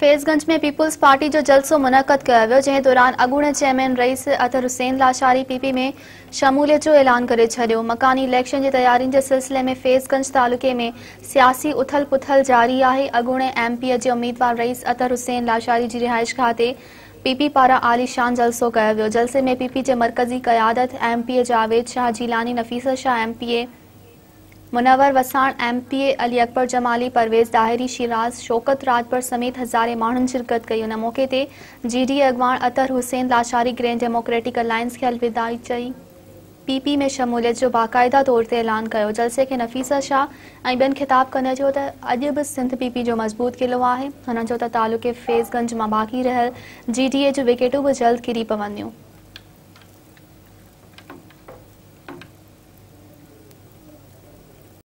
फैजगंज में people's party जो जलसो मुनक़द किया वियो जंहिं दौरान अगूणे चेयरमैन रईस अतर हुसैन लाशारी पीपी में शमूलियत ऐलान कर छॾियो मकानी इलेक्शन की तैयारियों के सिलसिले में फैज़गंज तालुक़े में सियासी उथल पुथल जारी आहे एम पी जे उम्मीदवार रईस अतर हुसैन लाशारी की रिहाइश खां पीपी पारा आलिशान जलसो किया वो जलसे में पीपी के जे मर्कज़ी क़यादत MPA Javed Shah Jilani Nafisa Shah M MPA Munawar Wassan M P Ali Akbar Jamali Parvez Dahiri Shiraz Shaukat Rajpar समेत हज़ारे माण्हुनि शिरकत कई हुन मौक़े ते जीडीए अॻुवाण Atar Hussain Lashari grand democratic alliance खे अलविदाई चई पी पी में शमूलियत जो बाक़ाइदा तौर ते ऐलान कयो जलसे खे नफ़ीसा शाह ऐं ॿियनि ख़िताब कनि चयो त अॼु बि सिंध पीपी जो मज़बूत क़िलो आहे हुन चयो त तालुक़े फैज़गंज मां बाक़ी रहियल जी डी ए जूं विकेटूं बि जल्द किरी पइनियूं